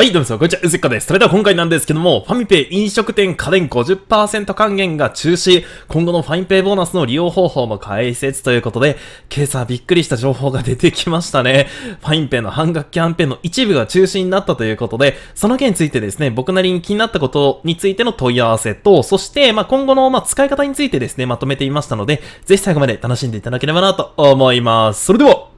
はい、どうもさん、こんにちは、うずっかです。それでは今回なんですけども、ファミペイ飲食店家電50%還元が中止、今後のファミペイボーナスの利用方法も解説ということで、今朝びっくりした情報が出てきましたね。ファミペイの半額キャンペーンの一部が中止になったということで、その件についてですね、僕なりに気になったことについての問い合わせと、そして、まあ、今後の、まあ、使い方についてですね、まとめていましたので、ぜひ最後まで楽しんでいただければなと思います。それでは、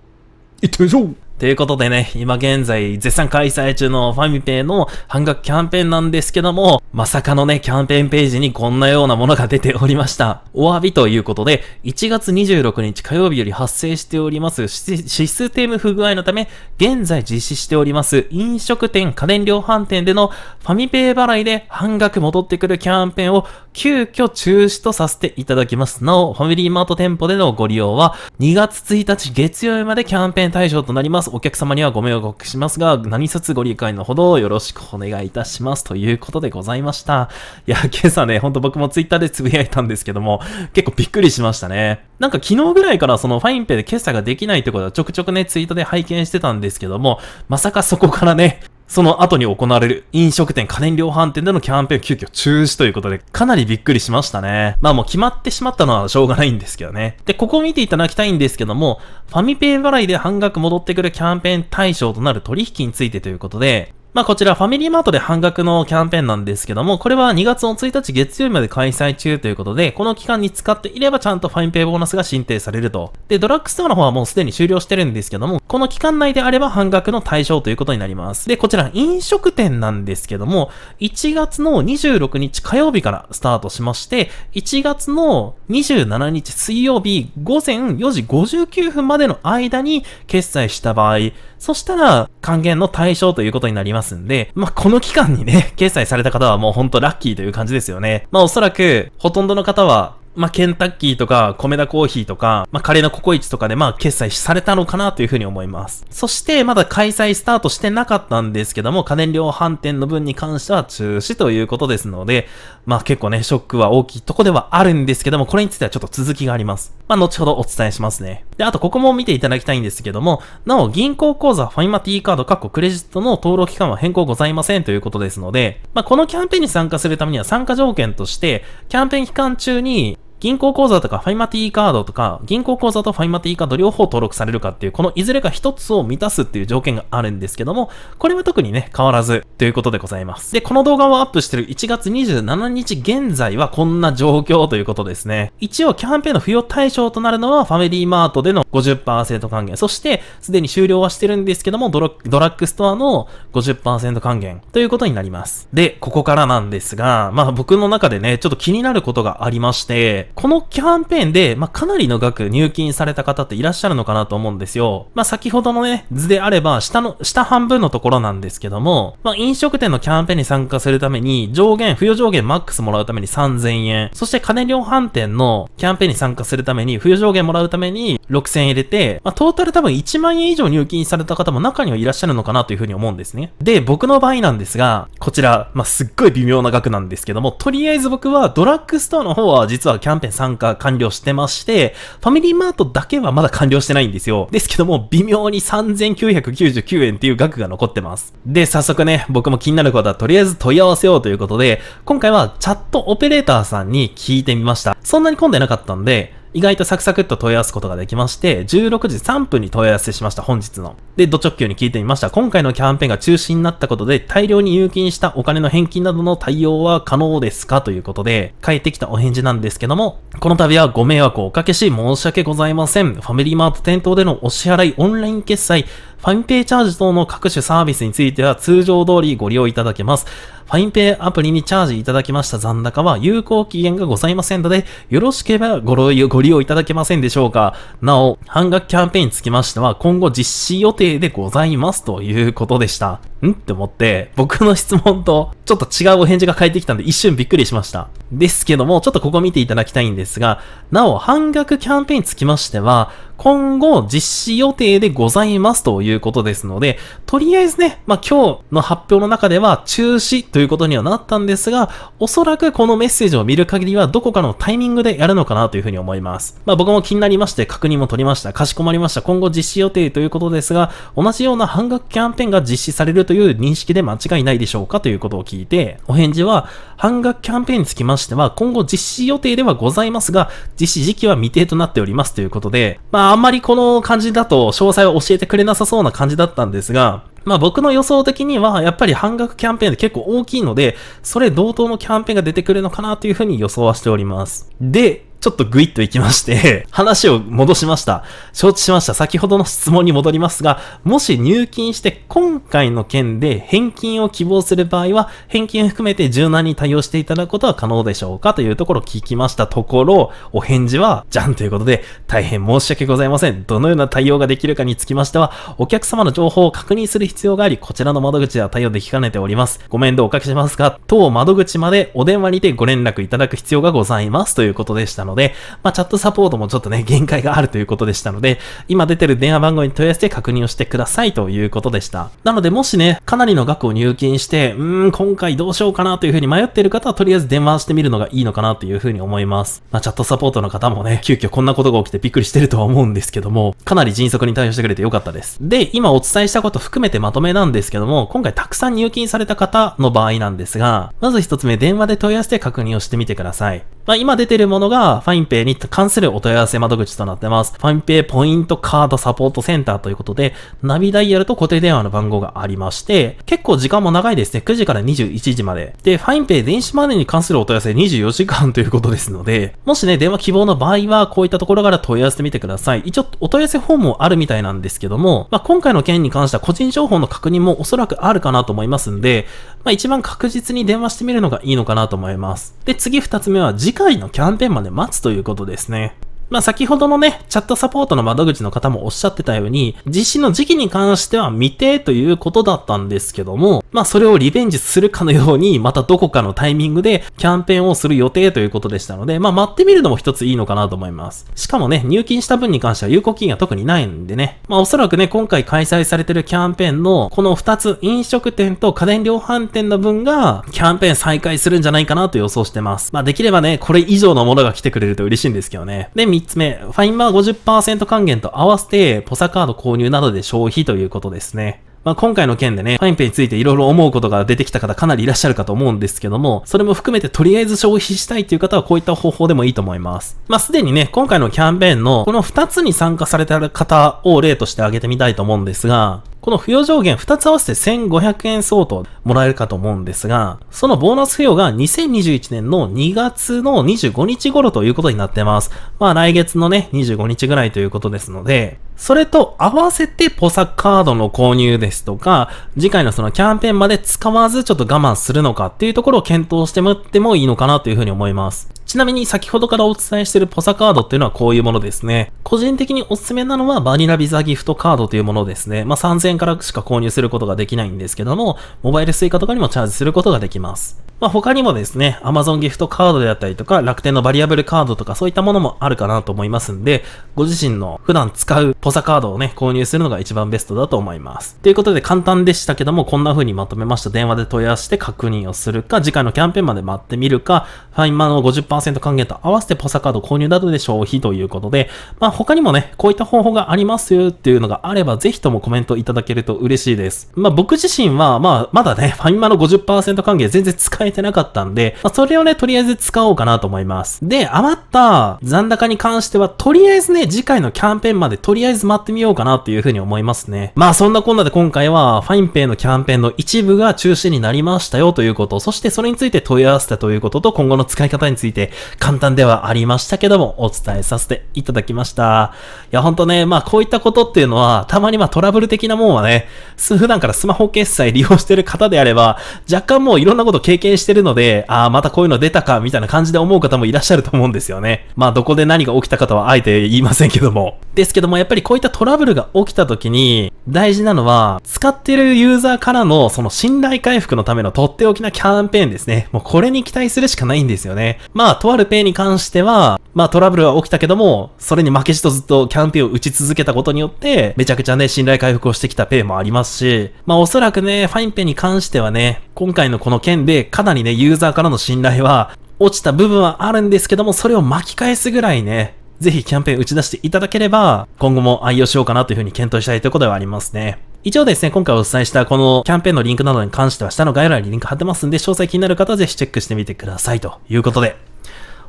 行ってみましょうということでね、今現在絶賛開催中のファミペイの半額キャンペーンなんですけども、まさかのね、キャンペーンページにこんなようなものが出ておりました。お詫びということで、1月26日火曜日より発生しておりますシステム不具合のため、現在実施しております飲食店、家電量販店でのファミペイ払いで半額戻ってくるキャンペーンを急遽中止とさせていただきます。なお、ファミリーマート店舗でのご利用は2月1日月曜日までキャンペーン対象となります。ます。お客様にはご迷惑をおかけしますが、何卒ご理解のほどよろしくお願いいたします。ということでございました。いや、今朝ね、ほんと僕もツイッターでつぶやいたんですけども、結構びっくりしましたね。なんか昨日ぐらいからそのファインペイで決済ができないってことはちょくちょくね、ツイートで拝見してたんですけども、まさかそこからね、その後に行われる飲食店、家電量販店でのキャンペーン急遽中止ということで、かなりびっくりしましたね。まあもう決まってしまったのはしょうがないんですけどね。で、ここを見ていただきたいんですけども、ファミペイ払いで半額戻ってくるキャンペーン対象となる取引についてということで、まあこちらファミリーマートで半額のキャンペーンなんですけども、これは2月の1日月曜日まで開催中ということで、この期間に使っていればちゃんとファインペイボーナスが申請されると。で、ドラッグストアの方はもうすでに終了してるんですけども、この期間内であれば半額の対象ということになります。で、こちら飲食店なんですけども、1月の26日火曜日からスタートしまして、1月の27日水曜日午前4時59分までの間に決済した場合、そしたら、還元の対象ということになりますんで、まあ、この期間にね、決 済された方はもうほんとラッキーという感じですよね。まあ、おそらく、ほとんどの方は、まあ、ケンタッキーとか、コメダコーヒーとか、まあ、カレーのココイチとかで、まあ、決済されたのかなというふうに思います。そして、まだ開催スタートしてなかったんですけども、家電量販店の分に関しては中止ということですので、まあ、結構ね、ショックは大きいとこではあるんですけども、これについてはちょっと続きがあります。まあ、後ほどお伝えしますね。で、あとここも見ていただきたいんですけども、なお銀行口座ファイマ T カード括弧クレジットの登録期間は変更ございませんということですので、まあ、このキャンペーンに参加するためには参加条件として、キャンペーン期間中に銀行口座とかファイマティカードとか、銀行口座とファイマティカード両方登録されるかっていう、このいずれか一つを満たすっていう条件があるんですけども、これは特にね、変わらずということでございます。で、この動画をアップしてる1月27日現在はこんな状況ということですね。一応キャンペーンの付与対象となるのはファミリーマートでの50%還元、そしてすでに終了はしてるんですけども、ドラッグストアの50%還元ということになります。で、ここからなんですが、まあ僕の中でね、ちょっと気になることがありまして、このキャンペーンで、まあ、かなりの額入金された方っていらっしゃるのかなと思うんですよ。まあ、先ほどのね、図であれば、下の、下半分のところなんですけども、まあ、飲食店のキャンペーンに参加するために、上限、付与上限マックスもらうために3000円、そして金量販店のキャンペーンに参加するために、付与上限もらうために6000円入れて、まあ、トータル多分1万円以上入金された方も中にはいらっしゃるのかなというふうに思うんですね。で、僕の場合なんですが、こちら、まあ、すっごい微妙な額なんですけども、とりあえず僕はドラッグストアの方は実はキャンペーン3.3が完了してまして、ファミリーマートだけはまだ完了してないんですよ。ですけども、微妙に3999円っていう額が残ってます。で、早速ね、僕も気になることはとりあえず問い合わせようということで、今回はチャットオペレーターさんに聞いてみました。そんなに混んでなかったんで、意外とサクサクっと問い合わすことができまして、16時3分に問い合わせしました、本日の。で、ド直球に聞いてみました。今回のキャンペーンが中止になったことで、大量に入金したお金の返金などの対応は可能ですかということで、返ってきたお返事なんですけども、この度はご迷惑をおかけし、申し訳ございません。ファミリーマート店頭でのお支払い、オンライン決済、ファミペイチャージ等の各種サービスについては通常通りご利用いただけます。ファインペイアプリにチャージいただきました残高は有効期限がございませんので、よろしければごご利用いただけませんでしょうか。なお、半額キャンペーンにつきましては、今後実施予定でございますということでした。んって思って、僕の質問とちょっと違うお返事が返ってきたんで一瞬びっくりしました。ですけども、ちょっとここ見ていただきたいんですが、なお、半額キャンペーンにつきましては、今後実施予定でございますということですので、とりあえずね、まあ、今日の発表の中では中止ということにはなったんですが、おそらくこのメッセージを見る限りはどこかのタイミングでやるのかなというふうに思います。まあ、僕も気になりまして確認も取りました。かしこまりました。今後実施予定ということですが、同じような半額キャンペーンが実施されるという認識で間違いないでしょうかということを聞いて、お返事は半額キャンペーンにつきましては今後実施予定ではございますが、実施時期は未定となっておりますということで、まああんまりこの感じだと詳細は教えてくれなさそうな感じだったんですが、まあ僕の予想的には、やっぱり半額キャンペーンで結構大きいので、それ同等のキャンペーンが出てくるのかなというふうに予想はしております。で、ちょっとグイッといきまして、話を戻しました。承知しました。先ほどの質問に戻りますが、もし入金して今回の件で返金を希望する場合は、返金含めて柔軟に対応していただくことは可能でしょうかというところを聞きましたところ、お返事は、じゃんということで、大変申し訳ございません。どのような対応ができるかにつきましては、お客様の情報を確認する必要があり、こちらの窓口では対応できかねております。ご面倒おかけしますが、当窓口までお電話にてご連絡いただく必要がございますということでしたので、ので、まあ、チャットサポートもちょっとね、限界があるということでしたので、今出てる電話番号に問い合わせて確認をしてくださいということでした。なので、もしね、かなりの額を入金して、うーん、今回どうしようかなというふうに迷っている方は、とりあえず電話してみるのがいいのかなというふうに思います。まあ、チャットサポートの方もね、急遽こんなことが起きてびっくりしてるとは思うんですけども、かなり迅速に対応してくれてよかったです。で、今お伝えしたこと含めてまとめなんですけども、今回たくさん入金された方の場合なんですが、まず一つ目、電話で問い合わせて確認をしてみてください。まあ、今出てるものが、ファインペイに関するお問い合わせ窓口となってます。ファインペイポイントカードサポートセンターということで、ナビダイヤルと固定電話の番号がありまして、結構時間も長いですね。9時から21時まで。で、ファインペイ電子マネーに関するお問い合わせ24時間ということですので、もしね、電話希望の場合は、こういったところから問い合わせてみてください。一応、お問い合わせフォームもあるみたいなんですけども、まあ、今回の件に関しては個人情報の確認もおそらくあるかなと思いますんで、まあ一番確実に電話してみるのがいいのかなと思います。で、次2つ目は次回のキャンペーンまで待つということですね。まあ、先ほどのね、チャットサポートの窓口の方もおっしゃってたように、実施の時期に関しては未定ということだったんですけども、まあ、それをリベンジするかのように、またどこかのタイミングでキャンペーンをする予定ということでしたので、まあ、待ってみるのも一ついいのかなと思います。しかもね、入金した分に関しては有効期限が特にないんでね、まあ、おそらくね、今回開催されてるキャンペーンの、この2つ、飲食店と家電量販店の分が、キャンペーン再開するんじゃないかなと予想してます。まあ、できればね、これ以上のものが来てくれると嬉しいんですけどね。で、3つ目、ファインバー50%還元と合わせて、ポサカード購入などで消費ということですね。まあ、今回の件でね、ファインペイについていろいろ思うことが出てきた方かなりいらっしゃるかと思うんですけども、それも含めてとりあえず消費したいっていう方はこういった方法でもいいと思います。まあ、すでにね、今回のキャンペーンのこの2つに参加されてる方を例として挙げてみたいと思うんですが、この付与上限2つ合わせて1500円相当。もらえるかと思うんですが、そのボーナス付与が2021年の2月の25日頃ということになってます。まあ来月のね、25日ぐらいということですので、それと合わせてポサカードの購入ですとか、次回のそのキャンペーンまで使わずちょっと我慢するのかっていうところを検討してもってもいいのかなというふうに思います。ちなみに先ほどからお伝えしているポサカードっていうのはこういうものですね。個人的におすすめなのはバニラビザギフトカードというものですね。まあ3000円からしか購入することができないんですけども、モバイルで s u とかにもチャージすることができます。まあ、他にもですね、Amazon ギフトカードであったりとか、楽天のバリアブルカードとかそういったものもあるかなと思いますんで、ご自身の普段使うポサカードをね、購入するのが一番ベストだと思います。ということで簡単でしたけども、こんな風にまとめました。電話で問い合わせて確認をするか、次回のキャンペーンまで待ってみるか、ファインマの50%還元と合わせてポサカード購入などで消費ということで、まあ、他にもね、こういった方法がありますよっていうのがあれば、ぜひともコメントいただけると嬉しいです。まあ、僕自身は、まあ、まだね、ね、ファミマの50%還元全然使えてなかったんで、まあ、それをね、とりあえず使おうかなと思います。で、余った残高に関しては、とりあえずね、次回のキャンペーンまでとりあえず待ってみようかなというふうに思いますね。まあそんなこんなで今回は、ファインペイのキャンペーンの一部が中止になりましたよということ、そしてそれについて問い合わせたということと、今後の使い方について簡単ではありましたけども、お伝えさせていただきました。いや、ほんとね、まあこういったことっていうのは、たまにまあトラブル的なもんはね、普段からスマホ決済利用してる方であれば、若干もういろんなこと経験してるので、ああ、またこういうの出たか、みたいな感じで思う方もいらっしゃると思うんですよね。まあ、どこで何が起きたかとはあえて言いませんけども。ですけども、やっぱりこういったトラブルが起きた時に、大事なのは、使ってるユーザーからのその信頼回復のためのとっておきなキャンペーンですね。もうこれに期待するしかないんですよね。まあ、とあるペイに関しては、まあ、トラブルは起きたけども、それに負けじとずっとキャンペーンを打ち続けたことによって、めちゃくちゃね、信頼回復をしてきたペイもありますし、まあ、おそらくね、ファインペイに関してはね、今回のこの件でかなりね、ユーザーからの信頼は落ちた部分はあるんですけども、それを巻き返すぐらいね、ぜひキャンペーン打ち出していただければ、今後も愛用しようかなというふうに検討したいということではありますね。以上ですね、今回お伝えしたこのキャンペーンのリンクなどに関しては下の概要欄にリンク貼ってますんで、詳細気になる方はぜひチェックしてみてくださいということで、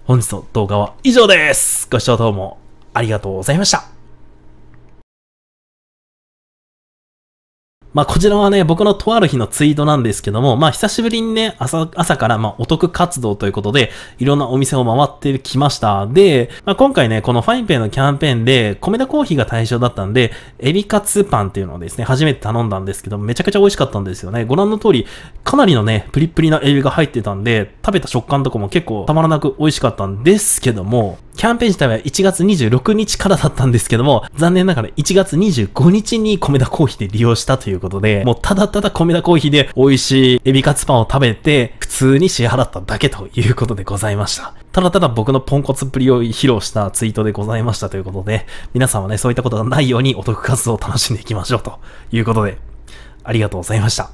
本日の動画は以上です。ご視聴どうもありがとうございました。まあ、こちらはね、僕のとある日のツイートなんですけども、まあ、久しぶりにね、朝、朝から、まあ、お得活動ということで、いろんなお店を回ってきました。で、まあ、今回ね、このファインペイのキャンペーンで、米田コーヒーが対象だったんで、エビカツパンっていうのをですね、初めて頼んだんですけど、めちゃくちゃ美味しかったんですよね。ご覧の通り、かなりのね、プリプリなエビが入ってたんで、食べた食感とかも結構たまらなく美味しかったんですけども、キャンペーン自体は1月26日からだったんですけども、残念ながら1月25日に米田コーヒーで利用したということで、もうただただ米田コーヒーで美味しいエビカツパンを食べて、普通に支払っただけということでございました。ただただ僕のポンコツっぷりを披露したツイートでございましたということで、皆さんはね、そういったことがないようにお得活動を楽しんでいきましょうということで、ありがとうございました。